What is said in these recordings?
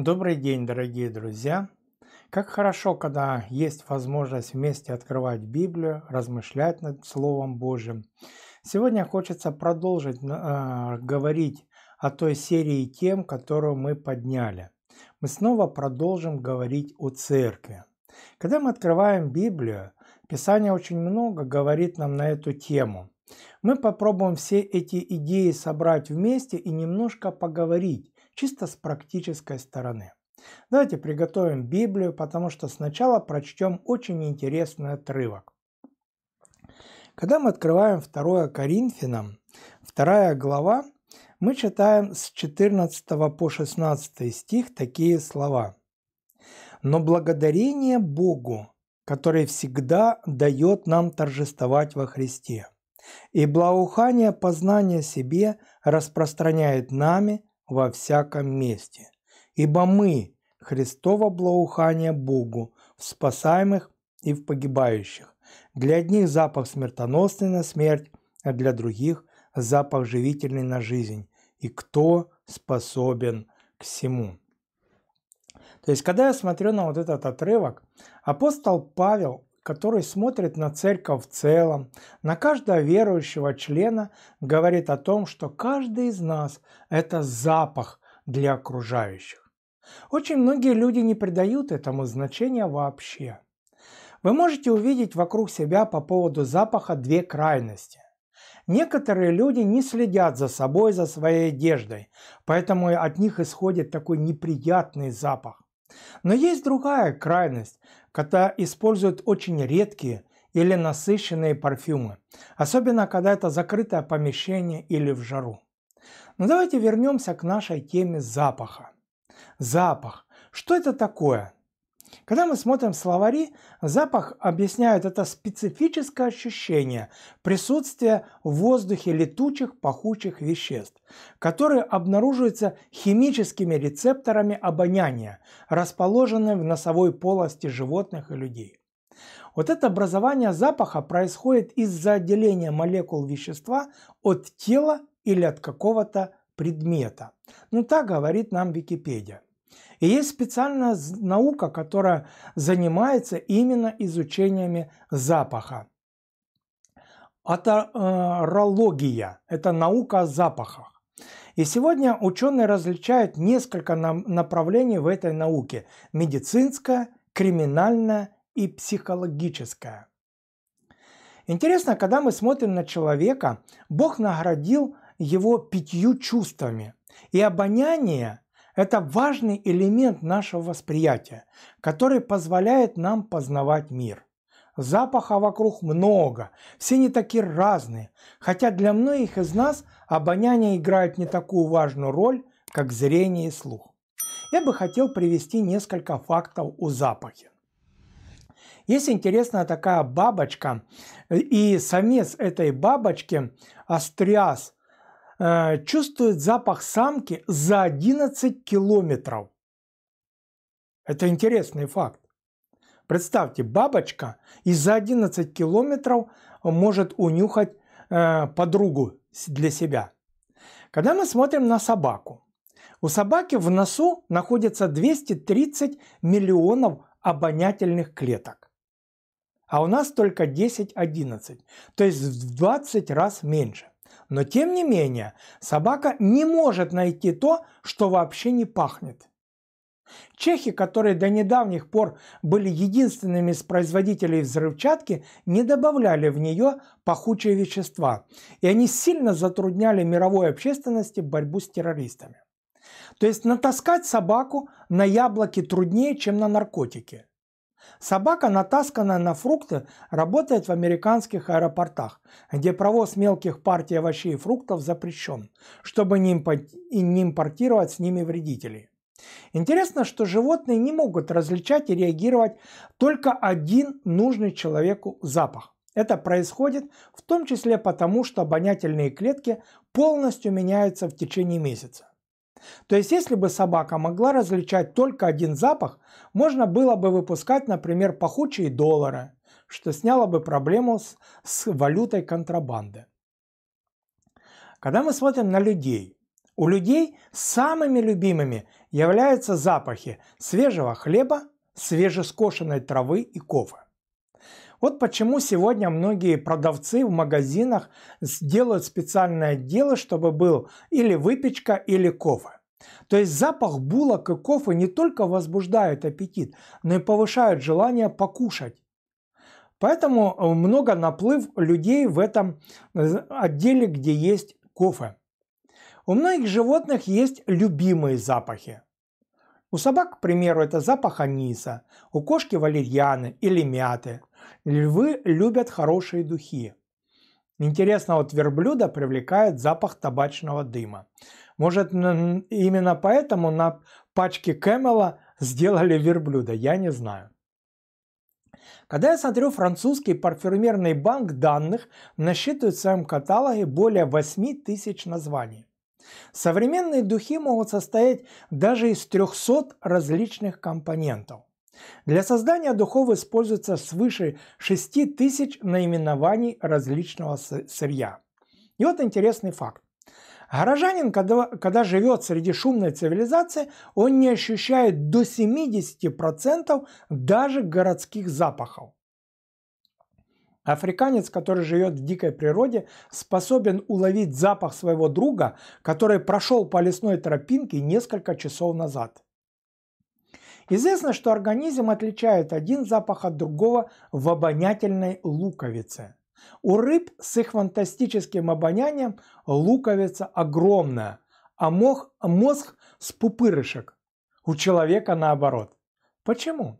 Добрый день, дорогие друзья! Как хорошо, когда есть возможность вместе открывать Библию, размышлять над Словом Божьим. Сегодня хочется продолжить э, говорить о той серии тем, которую мы подняли. Мы снова продолжим говорить о церкви. Когда мы открываем Библию, Писание очень много говорит нам на эту тему. Мы попробуем все эти идеи собрать вместе и немножко поговорить чисто с практической стороны. Давайте приготовим Библию, потому что сначала прочтем очень интересный отрывок. Когда мы открываем 2 Коринфянам, 2 глава, мы читаем с 14 по 16 стих такие слова. «Но благодарение Богу, который всегда дает нам торжествовать во Христе, и благоухание познания себе распространяет нами – во всяком месте. Ибо мы – Христово благоухание Богу в спасаемых и в погибающих. Для одних запах смертоносный на смерть, а для других – запах живительный на жизнь. И кто способен к всему? То есть, когда я смотрю на вот этот отрывок, апостол Павел который смотрит на церковь в целом, на каждого верующего члена, говорит о том, что каждый из нас – это запах для окружающих. Очень многие люди не придают этому значения вообще. Вы можете увидеть вокруг себя по поводу запаха две крайности. Некоторые люди не следят за собой, за своей одеждой, поэтому от них исходит такой неприятный запах. Но есть другая крайность, кота используют очень редкие или насыщенные парфюмы, особенно когда это закрытое помещение или в жару. Но давайте вернемся к нашей теме запаха. Запах. Что это такое? Когда мы смотрим словари, запах объясняют это специфическое ощущение присутствия в воздухе летучих пахучих веществ, которые обнаруживаются химическими рецепторами обоняния, расположенными в носовой полости животных и людей. Вот это образование запаха происходит из-за отделения молекул вещества от тела или от какого-то предмета. Ну так говорит нам Википедия. И есть специальная наука, которая занимается именно изучениями запаха. Аторология – это наука о запахах. И сегодня ученые различают несколько направлений в этой науке – медицинская, криминальная и психологическая. Интересно, когда мы смотрим на человека, Бог наградил его пятью чувствами. И обоняние это важный элемент нашего восприятия, который позволяет нам познавать мир. Запаха вокруг много, все не такие разные, хотя для многих из нас обоняние играет не такую важную роль, как зрение и слух. Я бы хотел привести несколько фактов о запахе. Есть интересная такая бабочка, и самец этой бабочки, астриас. Э, чувствует запах самки за 11 километров. Это интересный факт. Представьте, бабочка и за 11 километров может унюхать э, подругу для себя. Когда мы смотрим на собаку, у собаки в носу находится 230 миллионов обонятельных клеток, а у нас только 10-11, то есть в 20 раз меньше. Но тем не менее, собака не может найти то, что вообще не пахнет. Чехи, которые до недавних пор были единственными из производителей взрывчатки, не добавляли в нее пахучие вещества, и они сильно затрудняли мировой общественности борьбу с террористами. То есть натаскать собаку на яблоки труднее, чем на наркотики. Собака, натасканная на фрукты, работает в американских аэропортах, где провоз мелких партий овощей и фруктов запрещен, чтобы не импортировать с ними вредителей. Интересно, что животные не могут различать и реагировать только один нужный человеку запах. Это происходит в том числе потому, что обонятельные клетки полностью меняются в течение месяца. То есть, если бы собака могла различать только один запах, можно было бы выпускать, например, пахучие доллары, что сняло бы проблему с, с валютой контрабанды. Когда мы смотрим на людей, у людей самыми любимыми являются запахи свежего хлеба, свежескошенной травы и кофе. Вот почему сегодня многие продавцы в магазинах делают специальное дело, чтобы был или выпечка, или кофе. То есть запах булок и кофе не только возбуждает аппетит, но и повышает желание покушать. Поэтому э, много наплыв людей в этом э, отделе, где есть кофе. У многих животных есть любимые запахи. У собак, к примеру, это запах аниса, у кошки валерьяны или мяты. Львы любят хорошие духи. Интересно, вот верблюда привлекает запах табачного дыма. Может, именно поэтому на пачке Кэмела сделали верблюда, я не знаю. Когда я смотрю французский парфюмерный банк данных, насчитывает в своем каталоге более 8 тысяч названий. Современные духи могут состоять даже из 300 различных компонентов. Для создания духов используется свыше 6 тысяч наименований различного сырья. И вот интересный факт. Горожанин, когда, когда живет среди шумной цивилизации, он не ощущает до 70% даже городских запахов. Африканец, который живет в дикой природе, способен уловить запах своего друга, который прошел по лесной тропинке несколько часов назад – Известно, что организм отличает один запах от другого в обонятельной луковице. У рыб с их фантастическим обонянием луковица огромная, а мох, мозг с пупырышек. У человека наоборот. Почему?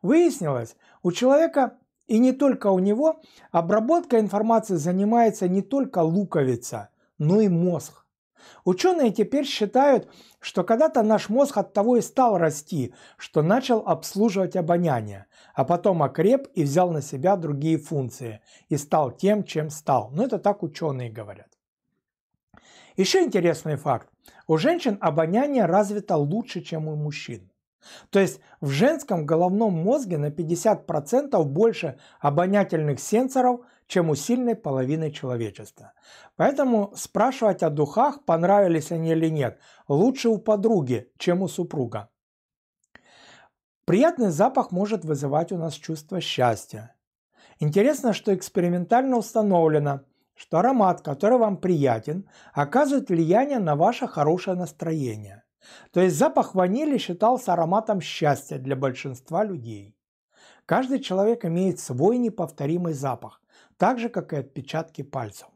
Выяснилось, у человека и не только у него обработка информации занимается не только луковица, но и мозг. Ученые теперь считают, что когда-то наш мозг от того и стал расти, что начал обслуживать обоняние, а потом окреп и взял на себя другие функции и стал тем, чем стал. Но это так ученые говорят. Еще интересный факт. У женщин обоняние развито лучше, чем у мужчин. То есть в женском головном мозге на 50% больше обонятельных сенсоров, чем у сильной половины человечества. Поэтому спрашивать о духах, понравились они или нет, лучше у подруги, чем у супруга. Приятный запах может вызывать у нас чувство счастья. Интересно, что экспериментально установлено, что аромат, который вам приятен, оказывает влияние на ваше хорошее настроение. То есть запах ванили считался ароматом счастья для большинства людей. Каждый человек имеет свой неповторимый запах, так же, как и отпечатки пальцев.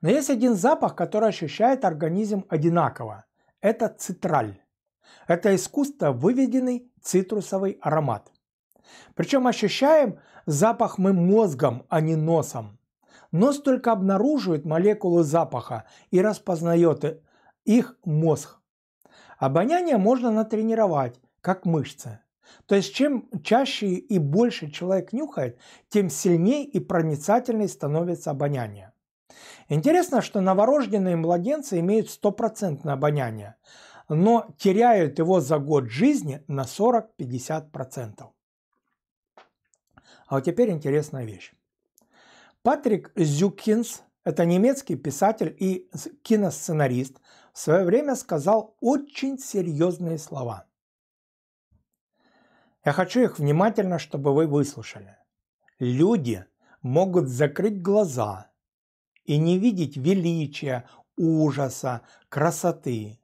Но есть один запах, который ощущает организм одинаково. Это цитраль. Это искусство выведенный цитрусовый аромат. Причем ощущаем запах мы мозгом, а не носом. Нос только обнаруживает молекулы запаха и распознает их мозг. Обоняние можно натренировать, как мышцы. То есть чем чаще и больше человек нюхает, тем сильнее и проницательнее становится обоняние. Интересно, что новорожденные младенцы имеют стопроцентное обоняние, но теряют его за год жизни на 40-50%. А вот теперь интересная вещь. Патрик Зюкинс – это немецкий писатель и киносценарист – в свое время сказал очень серьезные слова. Я хочу их внимательно, чтобы вы выслушали. Люди могут закрыть глаза и не видеть величия, ужаса, красоты,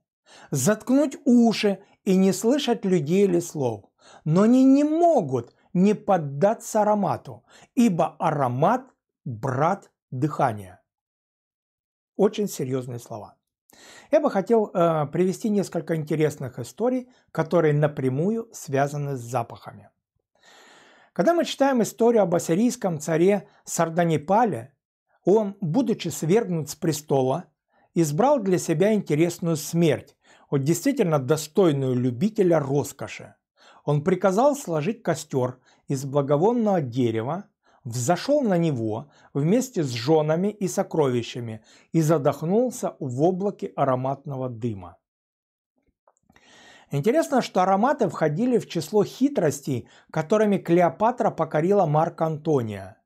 заткнуть уши и не слышать людей или слов, но они не могут не поддаться аромату, ибо аромат – брат дыхания. Очень серьезные слова. Я бы хотел э, привести несколько интересных историй, которые напрямую связаны с запахами. Когда мы читаем историю об ассирийском царе Сарданипале, он, будучи свергнут с престола, избрал для себя интересную смерть, вот действительно достойную любителя роскоши. Он приказал сложить костер из благовонного дерева, взошел на него вместе с женами и сокровищами и задохнулся в облаке ароматного дыма. Интересно, что ароматы входили в число хитростей, которыми Клеопатра покорила Марк Антония.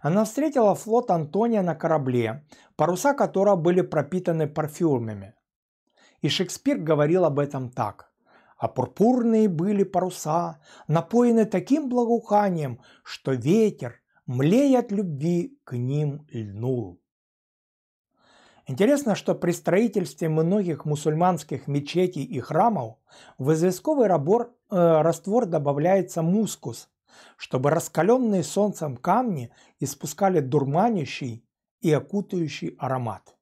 Она встретила флот Антония на корабле, паруса которого были пропитаны парфюмами. И Шекспир говорил об этом так а пурпурные были паруса, напоены таким благоуханием, что ветер, млея от любви к ним льнул. Интересно, что при строительстве многих мусульманских мечетей и храмов в известковый рабор, э, раствор добавляется мускус, чтобы раскаленные солнцем камни испускали дурманящий и окутающий аромат.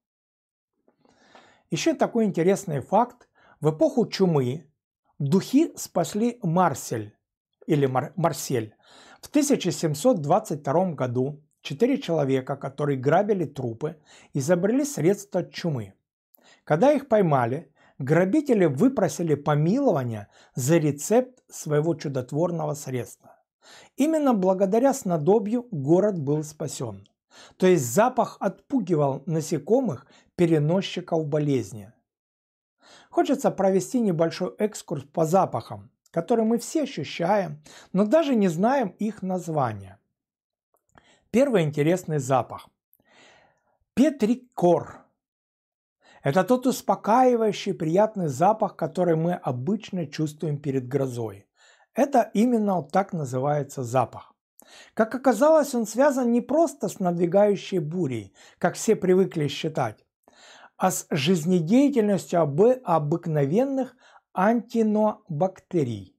Еще такой интересный факт. В эпоху чумы духи спасли Марсель или Мар Марсель, в 1722 году четыре человека, которые грабили трупы, изобрели средства от чумы. Когда их поймали, грабители выпросили помилование за рецепт своего чудотворного средства. Именно благодаря снадобью город был спасен. То есть запах отпугивал насекомых, переносчиков болезни. Хочется провести небольшой экскурс по запахам, которые мы все ощущаем, но даже не знаем их названия. Первый интересный запах. Петрикор. Это тот успокаивающий приятный запах, который мы обычно чувствуем перед грозой. Это именно так называется запах. Как оказалось, он связан не просто с надвигающей бурей, как все привыкли считать, а с жизнедеятельностью обыкновенных антинобактерий.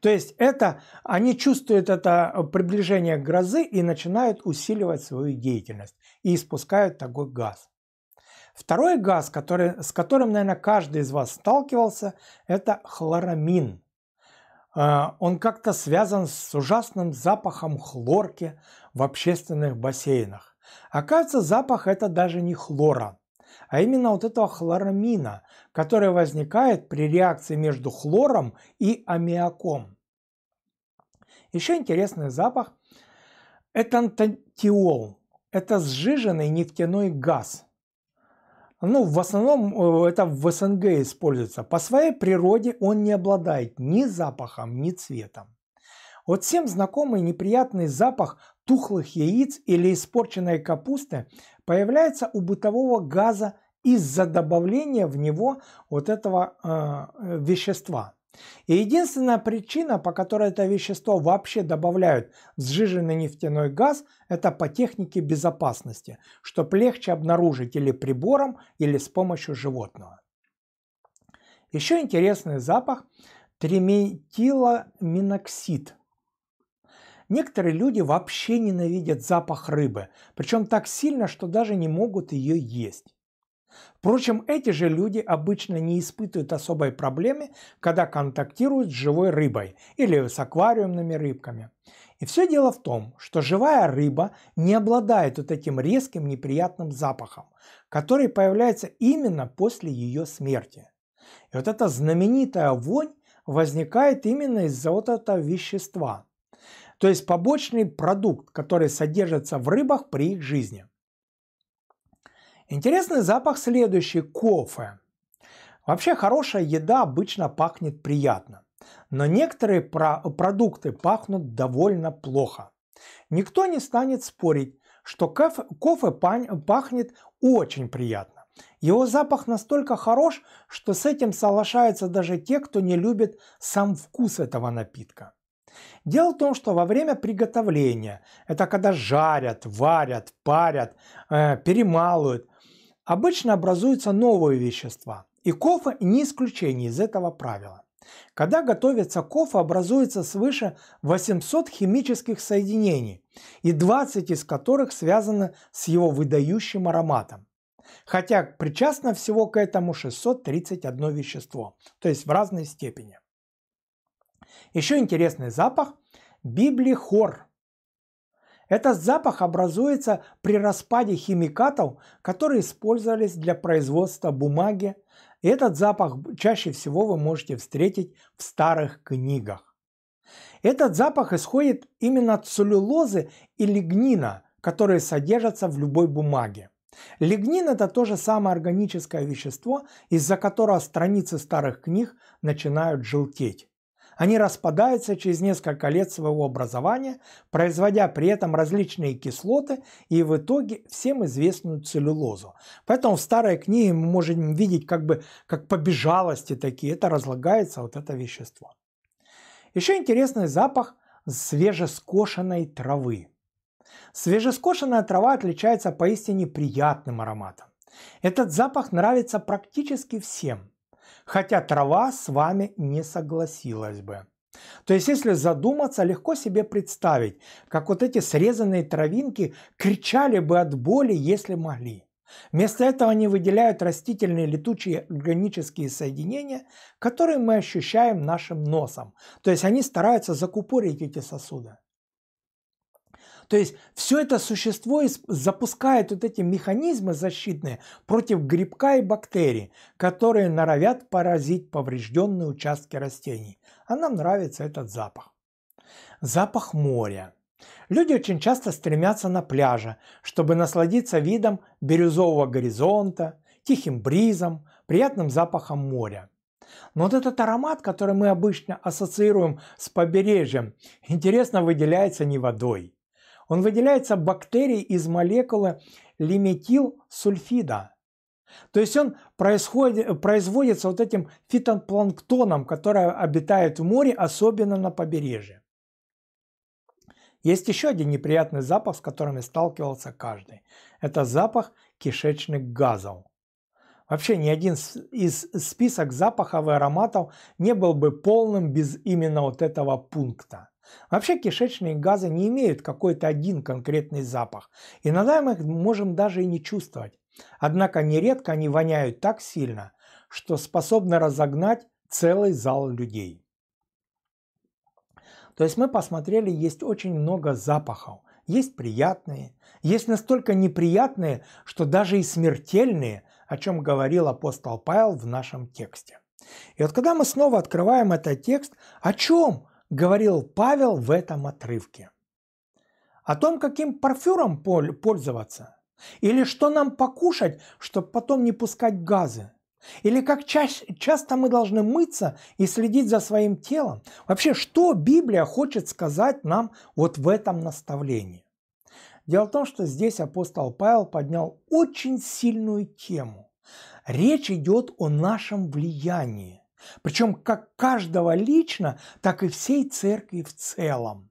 То есть это, они чувствуют это э, приближение грозы и начинают усиливать свою деятельность и испускают такой газ. Второй газ, который, с которым, наверное, каждый из вас сталкивался, это хлорамин. Э, он как-то связан с ужасным запахом хлорки в общественных бассейнах. Оказывается, запах это даже не хлора, а именно вот этого хлорамина, который возникает при реакции между хлором и аммиаком. Еще интересный запах – это антатиол. Это сжиженный нефтяной газ. Ну, в основном э, это в СНГ используется. По своей природе он не обладает ни запахом, ни цветом. Вот всем знакомый неприятный запах тухлых яиц или испорченной капусты появляется у бытового газа из-за добавления в него вот этого э, вещества. И единственная причина, по которой это вещество вообще добавляют в сжиженный нефтяной газ, это по технике безопасности, чтобы легче обнаружить или прибором, или с помощью животного. Еще интересный запах – триметиламиноксид – Некоторые люди вообще ненавидят запах рыбы, причем так сильно, что даже не могут ее есть. Впрочем, эти же люди обычно не испытывают особой проблемы, когда контактируют с живой рыбой или с аквариумными рыбками. И все дело в том, что живая рыба не обладает вот этим резким неприятным запахом, который появляется именно после ее смерти. И вот эта знаменитая вонь возникает именно из-за вот этого вещества – то есть побочный продукт, который содержится в рыбах при их жизни. Интересный запах следующий – кофе. Вообще хорошая еда обычно пахнет приятно, но некоторые про продукты пахнут довольно плохо. Никто не станет спорить, что кофе, кофе пахнет очень приятно. Его запах настолько хорош, что с этим соглашаются даже те, кто не любит сам вкус этого напитка. Дело в том, что во время приготовления, это когда жарят, варят, парят, э, перемалывают, обычно образуются новые вещества. И кофе не исключение из этого правила. Когда готовится кофе, образуется свыше 800 химических соединений, и 20 из которых связаны с его выдающим ароматом. Хотя причастно всего к этому 631 вещество, то есть в разной степени. Еще интересный запах – библихор. Этот запах образуется при распаде химикатов, которые использовались для производства бумаги. И этот запах чаще всего вы можете встретить в старых книгах. Этот запах исходит именно от целлюлозы и лигнина, которые содержатся в любой бумаге. Лигнин – это то же самое органическое вещество, из-за которого страницы старых книг начинают желтеть. Они распадаются через несколько лет своего образования, производя при этом различные кислоты и в итоге всем известную целлюлозу. Поэтому в старой книге мы можем видеть как бы как побежалости такие, это разлагается вот это вещество. Еще интересный запах свежескошенной травы. Свежескошенная трава отличается поистине приятным ароматом. Этот запах нравится практически всем – хотя трава с вами не согласилась бы. То есть, если задуматься, легко себе представить, как вот эти срезанные травинки кричали бы от боли, если могли. Вместо этого они выделяют растительные летучие органические соединения, которые мы ощущаем нашим носом. То есть они стараются закупорить эти сосуды. То есть все это существо запускает вот эти механизмы защитные против грибка и бактерий, которые норовят поразить поврежденные участки растений. А нам нравится этот запах. Запах моря. Люди очень часто стремятся на пляже, чтобы насладиться видом бирюзового горизонта, тихим бризом, приятным запахом моря. Но вот этот аромат, который мы обычно ассоциируем с побережьем, интересно выделяется не водой. Он выделяется бактерией из молекулы лиметилсульфида. То есть он происходит, производится вот этим фитопланктоном, который обитает в море, особенно на побережье. Есть еще один неприятный запах, с которым сталкивался каждый. Это запах кишечных газов. Вообще ни один из список запахов и ароматов не был бы полным без именно вот этого пункта. Вообще кишечные газы не имеют какой-то один конкретный запах. Иногда мы их можем даже и не чувствовать. Однако нередко они воняют так сильно, что способны разогнать целый зал людей. То есть мы посмотрели, есть очень много запахов. Есть приятные, есть настолько неприятные, что даже и смертельные, о чем говорил апостол Павел в нашем тексте. И вот когда мы снова открываем этот текст, о чем? говорил Павел в этом отрывке. О том, каким парфюром пользоваться, или что нам покушать, чтобы потом не пускать газы, или как ча- часто мы должны мыться и следить за своим телом. Вообще, что Библия хочет сказать нам вот в этом наставлении? Дело в том, что здесь апостол Павел поднял очень сильную тему. Речь идет о нашем влиянии. Причем как каждого лично, так и всей церкви в целом.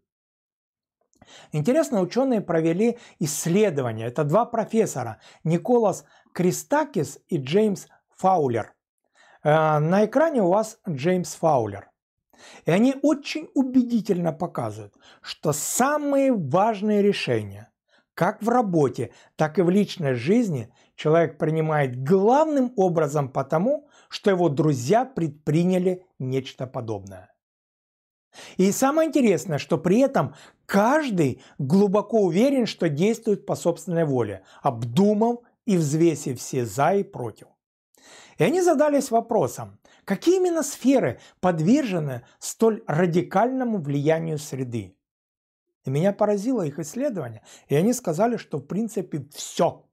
Интересно, ученые провели исследование. Это два профессора, Николас Кристакис и Джеймс Фаулер. Э, на экране у вас Джеймс Фаулер. И они очень убедительно показывают, что самые важные решения как в работе, так и в личной жизни человек принимает главным образом потому, что его друзья предприняли нечто подобное. И самое интересное, что при этом каждый глубоко уверен, что действует по собственной воле, обдумав и взвесив все за и против. И они задались вопросом, какие именно сферы подвержены столь радикальному влиянию среды. И меня поразило их исследование, и они сказали, что в принципе все.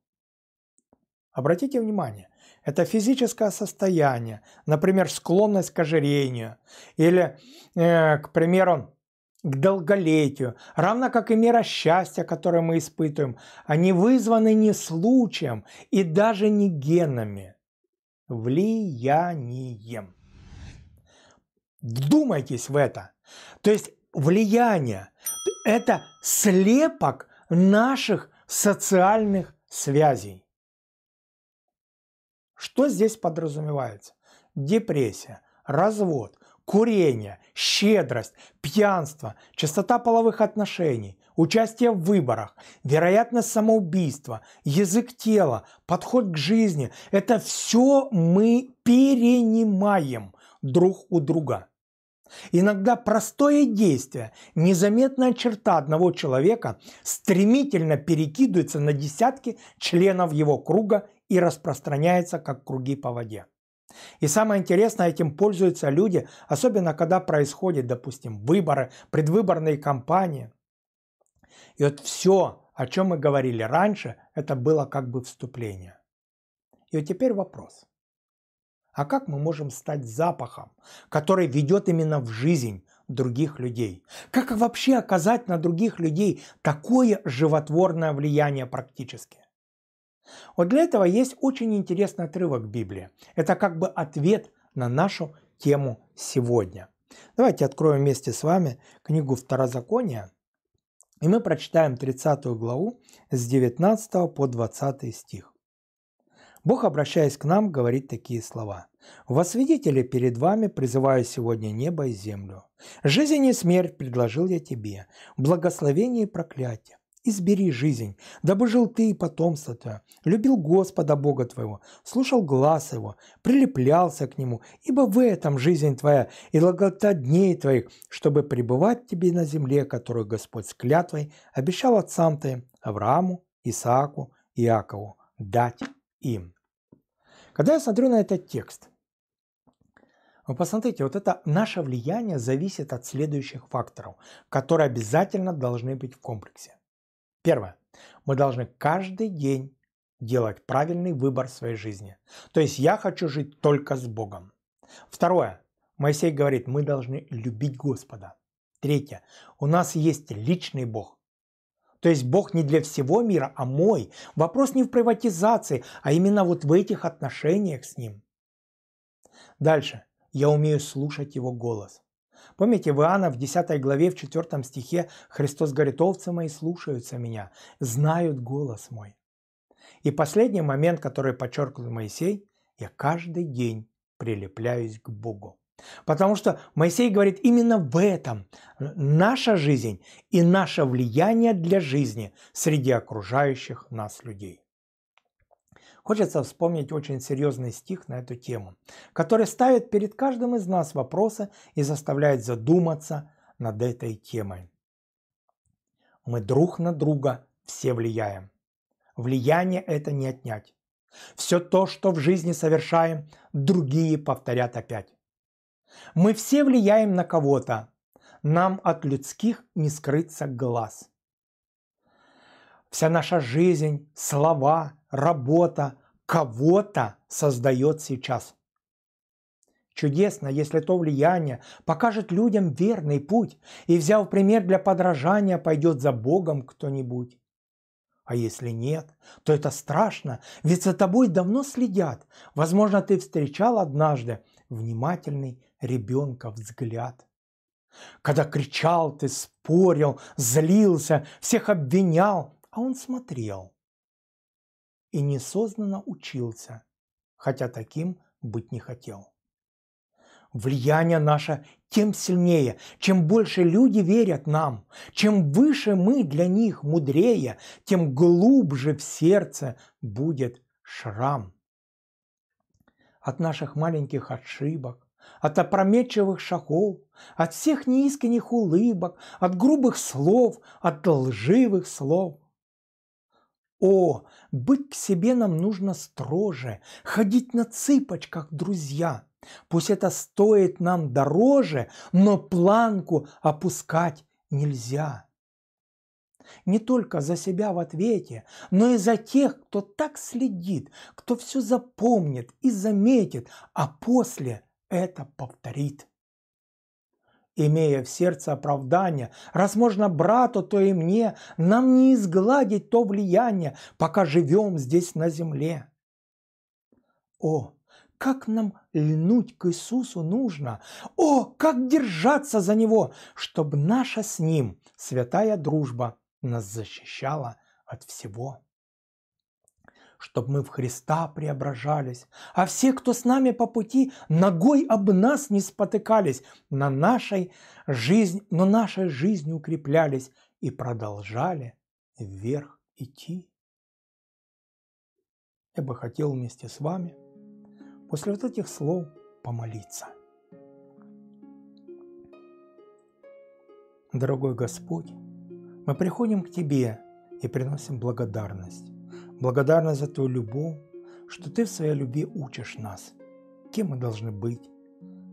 Обратите внимание, это физическое состояние, например, склонность к ожирению или, э, к примеру, к долголетию, равно как и мера счастья, которое мы испытываем, они вызваны не случаем и даже не генами, влиянием. Вдумайтесь в это. То есть влияние – это слепок наших социальных связей. Что здесь подразумевается? Депрессия, развод, курение, щедрость, пьянство, частота половых отношений, участие в выборах, вероятность самоубийства, язык тела, подход к жизни – это все мы перенимаем друг у друга. Иногда простое действие, незаметная черта одного человека стремительно перекидывается на десятки членов его круга и распространяется, как круги по воде. И самое интересное, этим пользуются люди, особенно когда происходят, допустим, выборы, предвыборные кампании. И вот все, о чем мы говорили раньше, это было как бы вступление. И вот теперь вопрос. А как мы можем стать запахом, который ведет именно в жизнь других людей? Как вообще оказать на других людей такое животворное влияние практически? Вот для этого есть очень интересный отрывок Библии. Это как бы ответ на нашу тему сегодня. Давайте откроем вместе с вами книгу Второзакония, и мы прочитаем 30 главу с 19 по 20 стих. Бог, обращаясь к нам, говорит такие слова. «Во свидетели перед вами призываю сегодня небо и землю. Жизнь и смерть предложил я тебе, благословение и проклятие избери жизнь, дабы жил ты и потомство твое, любил Господа Бога твоего, слушал глаз его, прилеплялся к нему, ибо в этом жизнь твоя и долгота дней твоих, чтобы пребывать тебе на земле, которую Господь с клятвой обещал отцам твоим, Аврааму, Исааку, Иакову, дать им. Когда я смотрю на этот текст, вы посмотрите, вот это наше влияние зависит от следующих факторов, которые обязательно должны быть в комплексе. Первое. Мы должны каждый день делать правильный выбор в своей жизни. То есть я хочу жить только с Богом. Второе. Моисей говорит, мы должны любить Господа. Третье. У нас есть личный Бог. То есть Бог не для всего мира, а мой. Вопрос не в приватизации, а именно вот в этих отношениях с Ним. Дальше. Я умею слушать Его голос. Помните, в Иоанна в 10 главе, в 4 стихе Христос говорит, овцы мои слушаются меня, знают голос мой. И последний момент, который подчеркнул Моисей, я каждый день прилепляюсь к Богу. Потому что Моисей говорит именно в этом наша жизнь и наше влияние для жизни среди окружающих нас людей. Хочется вспомнить очень серьезный стих на эту тему, который ставит перед каждым из нас вопросы и заставляет задуматься над этой темой. Мы друг на друга все влияем. Влияние это не отнять. Все то, что в жизни совершаем, другие повторят опять. Мы все влияем на кого-то. Нам от людских не скрыться глаз. Вся наша жизнь, слова, работа кого-то создает сейчас. Чудесно, если то влияние покажет людям верный путь, и, взяв пример для подражания, пойдет за Богом кто-нибудь. А если нет, то это страшно, ведь за тобой давно следят. Возможно, ты встречал однажды внимательный ребенка взгляд. Когда кричал ты, спорил, злился, всех обвинял, а он смотрел – и несознанно учился, хотя таким быть не хотел. Влияние наше тем сильнее, чем больше люди верят нам, чем выше мы для них мудрее, тем глубже в сердце будет шрам. От наших маленьких ошибок, от опрометчивых шагов, от всех неискренних улыбок, от грубых слов, от лживых слов – о, быть к себе нам нужно строже, ходить на цыпочках, друзья. Пусть это стоит нам дороже, но планку опускать нельзя. Не только за себя в ответе, но и за тех, кто так следит, кто все запомнит и заметит, а после это повторит имея в сердце оправдание, раз можно брату, то и мне, нам не изгладить то влияние, пока живем здесь на земле. О, как нам льнуть к Иисусу нужно! О, как держаться за Него, чтобы наша с Ним святая дружба нас защищала от всего чтобы мы в Христа преображались, а все, кто с нами по пути, ногой об нас не спотыкались, на нашей жизнь, но нашей жизнью укреплялись и продолжали вверх идти. Я бы хотел вместе с вами после вот этих слов помолиться. Дорогой Господь, мы приходим к Тебе и приносим благодарность благодарна за Твою любовь, что Ты в своей любви учишь нас, кем мы должны быть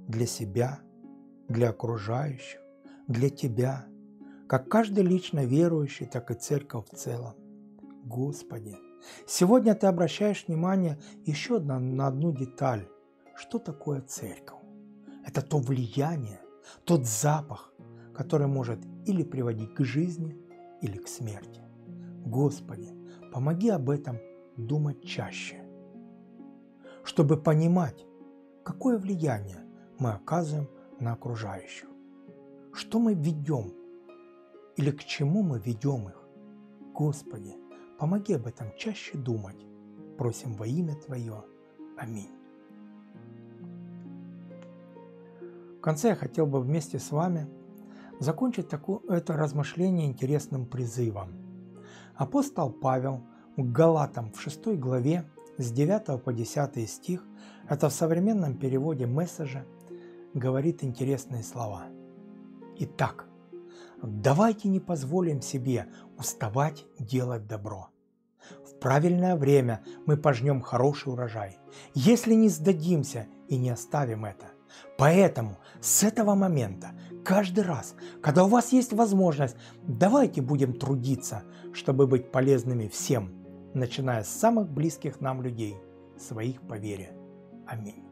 для себя, для окружающих, для Тебя, как каждый лично верующий, так и церковь в целом. Господи, сегодня Ты обращаешь внимание еще на, на одну деталь. Что такое церковь? Это то влияние, тот запах, который может или приводить к жизни, или к смерти. Господи, Помоги об этом думать чаще, чтобы понимать, какое влияние мы оказываем на окружающих, что мы ведем или к чему мы ведем их. Господи, помоги об этом чаще думать. Просим во имя Твое. Аминь. В конце я хотел бы вместе с вами закончить такое, это размышление интересным призывом – Апостол Павел к Галатам в 6 главе с 9 по 10 стих, это в современном переводе месседжа, говорит интересные слова. Итак, давайте не позволим себе уставать делать добро. В правильное время мы пожнем хороший урожай, если не сдадимся и не оставим это. Поэтому с этого момента каждый раз, когда у вас есть возможность, давайте будем трудиться, чтобы быть полезными всем, начиная с самых близких нам людей, своих по вере. Аминь.